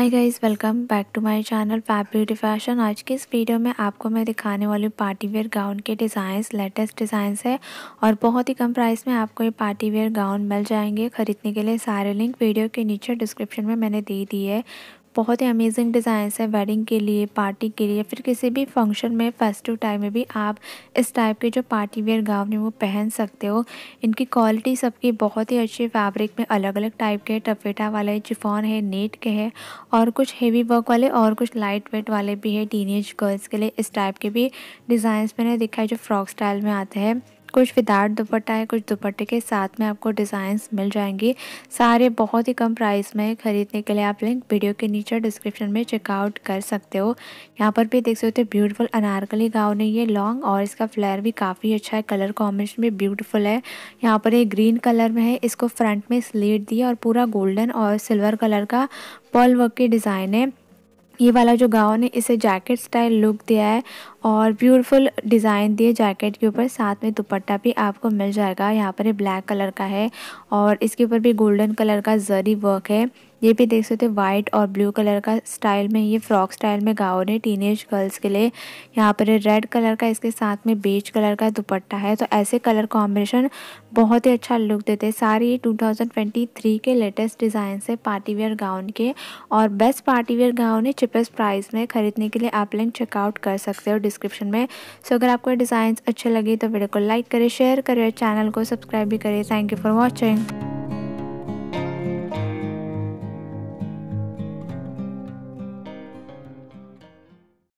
hi guys welcome back to my channel fab beauty fashion आज के इस video में आपको मैं दिखाने वाली हूँ पार्टी वेयर गाउन के डिज़ाइंस लेटेस्ट डिज़ाइंस है और बहुत ही कम प्राइस में आपको ये पार्टी वेयर गाउन मिल जाएंगे खरीदने के लिए सारे लिंक वीडियो के नीचे डिस्क्रिप्शन में मैंने दे दी है बहुत ही अमेजिंग डिज़ाइंस है वेडिंग के लिए पार्टी के लिए फिर किसी भी फंक्शन में फेस्टिव टाइम में भी आप इस टाइप के जो पार्टी वेयर गाउन है वो पहन सकते हो इनकी क्वालिटी सबकी बहुत ही अच्छी फैब्रिक में अलग अलग टाइप के टफेटा वाले चिफॉन है नेट के है और कुछ हेवी वर्क वाले और कुछ लाइट वेट वाले भी है टीन गर्ल्स के लिए इस टाइप के भी डिज़ाइंस मैंने दिखा है जो फ्रॉक स्टाइल में आते हैं कुछ विदाउट दुपट्टा है कुछ दुपट्टे के साथ में आपको डिज़ाइंस मिल जाएंगी सारे बहुत ही कम प्राइस में ख़रीदने के लिए आप लिंक वीडियो के नीचे डिस्क्रिप्शन में चेकआउट कर सकते हो यहाँ पर भी देख सकते हो ब्यूटीफुल अनारकली गाउन है ये लॉन्ग और इसका फ्लेयर भी काफ़ी अच्छा है कलर कॉम्बिनेशन भी ब्यूटीफुल है यहाँ पर ये ग्रीन कलर में है इसको फ्रंट में स्लीट दी है और पूरा गोल्डन और सिल्वर कलर का पर्ल वर्क की डिज़ाइन है ये वाला जो गाउन है इसे जैकेट स्टाइल लुक दिया है और ब्यूटीफुल डिज़ाइन दिए जैकेट के ऊपर साथ में दुपट्टा भी आपको मिल जाएगा यहाँ पर ये ब्लैक कलर का है और इसके ऊपर भी गोल्डन कलर का जरी वर्क है ये भी देख सकते हो वाइट और ब्लू कलर का स्टाइल में ये फ्रॉक स्टाइल में गाउन है एज गर्ल्स के लिए यहाँ पर रेड कलर का इसके साथ में बेज कलर का दुपट्टा है तो ऐसे कलर कॉम्बिनेशन बहुत ही अच्छा लुक देते हैं सारी 2023 के लेटेस्ट डिज़ाइन है पार्टी वेयर गाउन के और बेस्ट पार्टी वेयर गाउन है चिपेस्ट प्राइस में खरीदने के लिए आप लिंक चेकआउट कर सकते हो डिस्क्रिप्शन में सो अगर आपको डिजाइन अच्छे लगे तो वीडियो को लाइक करें शेयर करें चैनल को सब्सक्राइब भी करें थैंक यू फॉर वॉचिंग